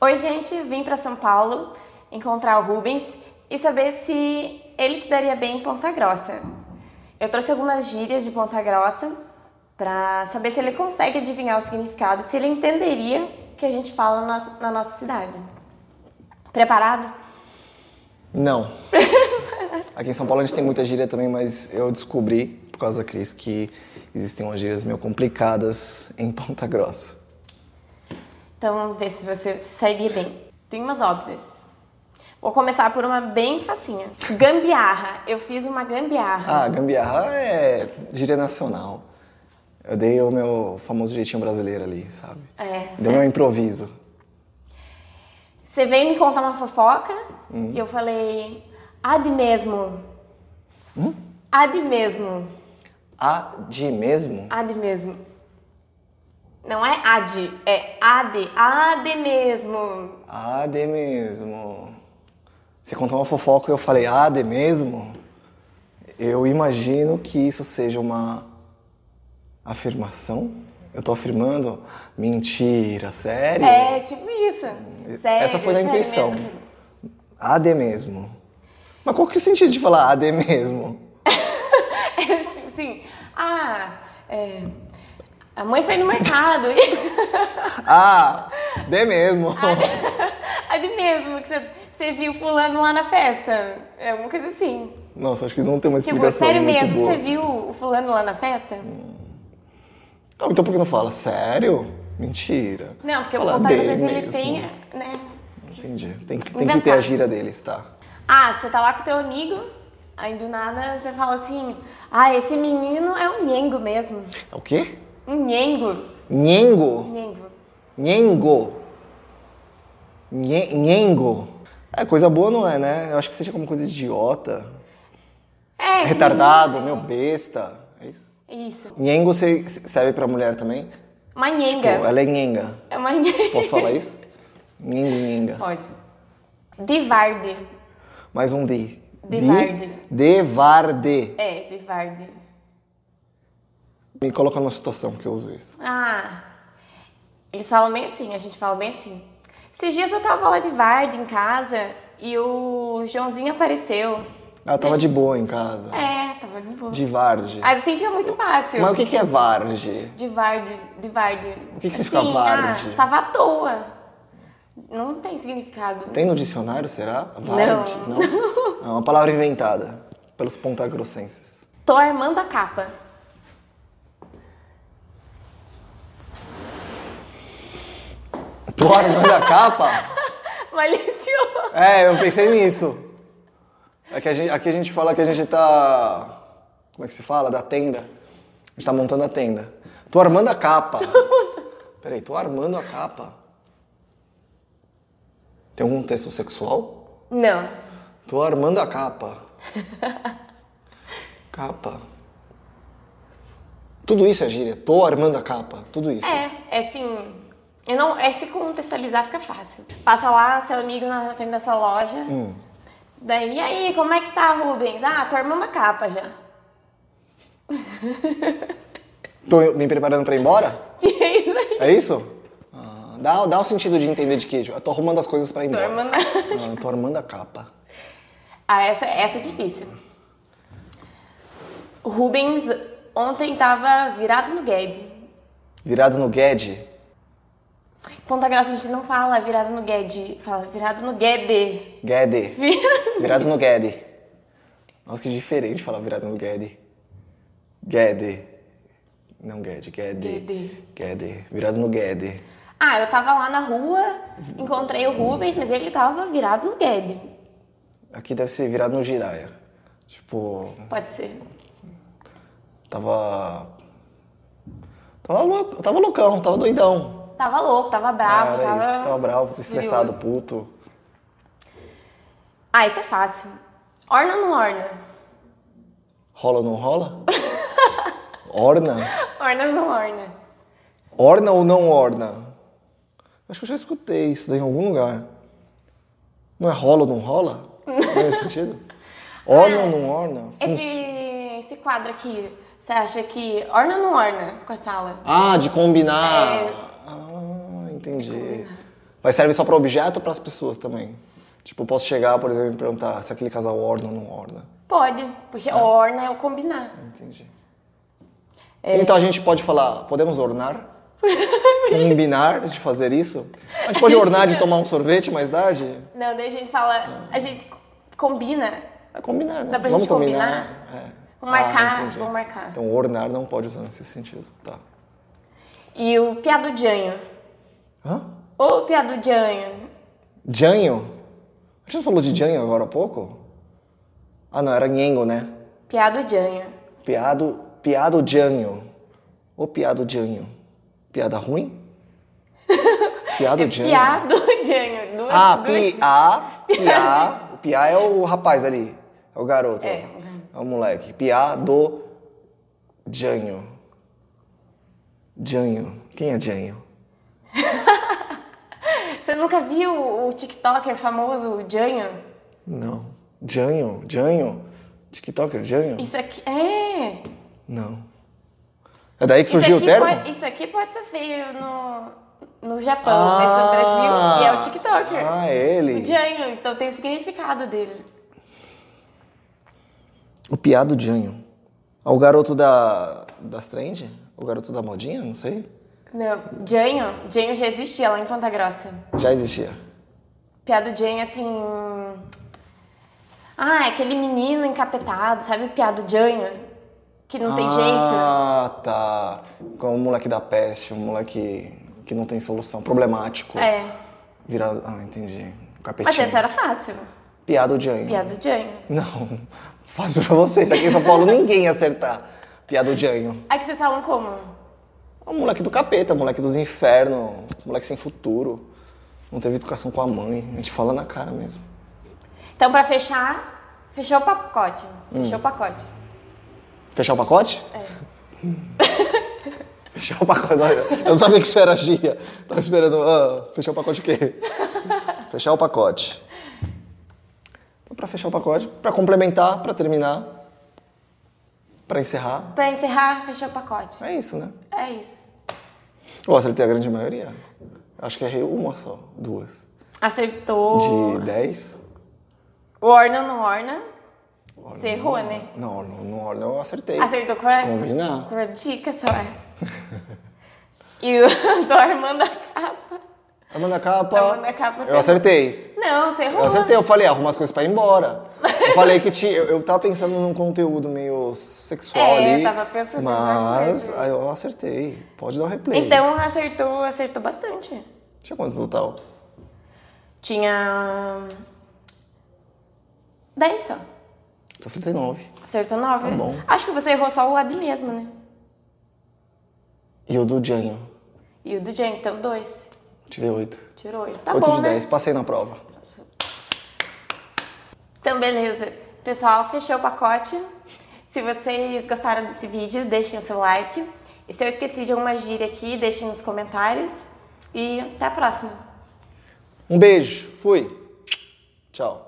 Oi, gente, vim para São Paulo encontrar o Rubens e saber se ele se daria bem em Ponta Grossa. Eu trouxe algumas gírias de Ponta Grossa para saber se ele consegue adivinhar o significado, se ele entenderia o que a gente fala na, na nossa cidade. Preparado? Não. Aqui em São Paulo a gente tem muita gíria também, mas eu descobri, por causa da Cris, que existem umas gírias meio complicadas em Ponta Grossa. Então vamos ver se você segue bem. Tem umas óbvias. Vou começar por uma bem facinha. Gambiarra. Eu fiz uma gambiarra. Ah, gambiarra é gíria nacional. Eu dei o meu famoso jeitinho brasileiro ali, sabe? É. Deu meu improviso. Você veio me contar uma fofoca hum. e eu falei, "ade de mesmo. Hum? A de mesmo. "ade de mesmo? "ade de mesmo. Não é AD, é AD. AD mesmo. AD mesmo. Você contou uma fofoca e eu falei AD mesmo? Eu imagino que isso seja uma afirmação. Eu tô afirmando? Mentira, sério? É, tipo isso. Sério, Essa foi na intuição. Mesmo. AD mesmo. Mas qual que é o sentido de falar AD mesmo? É, tipo Sim. Ah, é a mãe foi no mercado. ah, de mesmo. Ah, de ah, mesmo, que você, viu viu fulano lá na festa. É uma coisa assim. Nossa, acho que não tem uma tipo, explicação tipo, sério mesmo, que você viu o fulano lá na festa? Hum. Não, então por que não fala? Sério? Mentira. Não, porque fala o contato às vezes mesmo. ele tem, né? Entendi. Tem que, tem que ter a gira deles, tá? Ah, você tá lá com teu amigo, aí do nada você fala assim, ah, esse menino é um Yengo mesmo. É o quê? Nhengo. Nhengo? Nhengo. Nhengo. É, coisa boa não é, né? Eu acho que seja como coisa idiota. É. Retardado, meu besta. É isso? Isso. Nhengo serve pra mulher também? Uma nhenga. Tipo, ela é nhenga. É uma nhenga. Posso falar isso? Nhengo, nhenga. Pode. Divarde. Mais um D. Divarde. Divarde. É, Divarde. Me coloca numa situação que eu uso isso. Ah, eles falam bem assim, a gente fala bem assim. Esses dias eu tava lá de Varde em casa e o Joãozinho apareceu. Ah, tava né? de boa em casa. É, tava de boa. De Varde. Ah, assim é muito fácil. Mas o que, que é Varde? De Varde, de Varde. O que, que significa assim, Varde? Ah, tava à toa. Não tem significado. Tem no dicionário, será? Varde? Não. Não? é uma palavra inventada pelos pontagrossenses. Tô armando a capa. armando manda capa? Malicioso. É, eu pensei nisso. Aqui é a, gente, aqui a gente fala que a gente tá. Como é que se fala? Da tenda. A gente tá montando a tenda. Tô armando a capa. Peraí, tô armando a capa. Tem algum texto sexual? Não. Tô armando a capa. capa. Tudo isso é gíria. Tô armando a capa. Tudo isso. É, é sim. Eu não, é se contextualizar fica fácil. Passa lá, seu amigo na frente da sua loja. Hum. Daí, e aí, como é que tá, Rubens? Ah, tô armando a capa já. Tô me preparando pra ir embora? é isso aí. É isso? Ah, dá, dá o sentido de entender de que tipo, eu tô arrumando as coisas pra ir embora. Tô armando, a... ah, tô armando a capa. Ah, essa, essa é difícil. Rubens ontem tava virado no Gued. Virado no Gued? Ponta Grossa a gente não fala virado no Guedes, fala virado no Guede. Guede. virado no Guede. Nossa, que diferente falar virado no Guede. Guede. Não Guede, Guede. Guede. Virado no Guede. Ah, eu tava lá na rua, encontrei o Rubens, mas ele tava virado no Guede. Aqui deve ser virado no Giraia. Tipo. Pode ser. Tava. Tava louco, tava loucão, tava doidão. Tava louco, tava bravo. Ah, tava... Isso, tava bravo, estressado, puto. Ah, isso é fácil. Orna ou não orna? Rola ou não rola? orna? Orna ou não orna? Orna ou não orna? Acho que eu já escutei isso daí em algum lugar. Não é rola ou não rola? Não é sentido? Orna ah, ou não orna? Fun... Esse, esse quadro aqui, você acha que orna ou não orna com a sala? Ah, de combinar. É entendi. Mas serve só para objeto ou para as pessoas também? Tipo, posso chegar, por exemplo, e perguntar se aquele casal orna ou não orna? Pode, porque é. orna é o combinar. Entendi. É... Então a gente pode falar, podemos ornar? combinar de fazer isso? A gente pode ornar de tomar um sorvete mais tarde? Não, daí a gente fala, ah. a gente combina. É combinar, né? Dá pra Vamos gente combinar. combinar. É. vamos marcar, ah, marcar. Então ornar não pode usar nesse sentido, tá. E o piado anho? Hã? Ô, piada do Janho. Janho? A gente falou de Janho agora há pouco? Ah, não, era Nhengo, né? Piado Janho. Piado, piado Janho. Ô, piado Janho. Piada ruim? Piado é Janho. Piado Janho. Duas, ah, duas... piá, piá. O piá é o rapaz ali, é o garoto. É, é o moleque. Piado Janho. Janho. Quem é Janho? Você nunca viu o TikToker famoso, Janho? Não. Janho? Janho? TikToker, Janho? Isso aqui. É! Não. É daí que surgiu o termo? Pode, isso aqui pode ser feio no, no Japão, ah, mas no ah! Brasil. E é o TikToker. Ah, é ele. O Janho, então tem o significado dele. O piado Janho. É o garoto da, das trends, é O garoto da modinha? Não sei. Meu, Janho? Janho já existia lá em Ponta Grossa. Já existia. Piada do Janho, assim... Ah, é aquele menino encapetado, sabe? Piada do Janho? Que não ah, tem jeito. Ah, tá. Como o moleque da peste, um moleque que não tem solução, problemático. É. Virado... Ah, entendi. Capetinho. Mas essa era fácil. Piada do Janho. Piada do Janho. Não, fácil pra vocês. Aqui em São Paulo ninguém ia acertar. Piada do Aí Aqui vocês falam como? um moleque do capeta, moleque dos infernos, moleque sem futuro. Não teve educação com a mãe. A gente fala na cara mesmo. Então, pra fechar, fechou o pacote. Hum. Fechou o pacote. Fechar o pacote? É. fechar o pacote. Eu não sabia que isso era gia. Tava esperando. Ah, fechar o pacote o quê? fechar o pacote. Então, pra fechar o pacote, pra complementar, pra terminar, pra encerrar. Pra encerrar, fechar o pacote. É isso, né? É isso. Eu acertei a grande maioria. Acho que errei uma só, duas. Acertou. De dez. Orna no Orna. Você errou, né? Não, no, no Orna eu acertei. Acertou com a. Combinar. Com a dica, só. e o do Armando a capa. Armando a capa. Armando a capa. Eu acertei. Não, você errou. Eu acertei, eu falei, ah, arruma as coisas pra ir embora. Eu falei que tinha. Eu, eu tava pensando num conteúdo meio sexual é, ali. Tava pensando mas aí eu acertei. Pode dar o replay. Então acertou, acertou bastante. Tinha quantos no total? Tinha. 10 só. Então acertei 9. Acertou 9? Tá bom. Acho que você errou só o Adi mesmo, né? E o do Janho. E o do Jan, então dois. Tirei 8. Tirou 8. Tá oito bom, de né? Passei na prova. Então, beleza. Pessoal, fechei o pacote. Se vocês gostaram desse vídeo, deixem o seu like. E se eu esqueci de alguma gíria aqui, deixem nos comentários. E até a próxima. Um beijo. Fui. Tchau.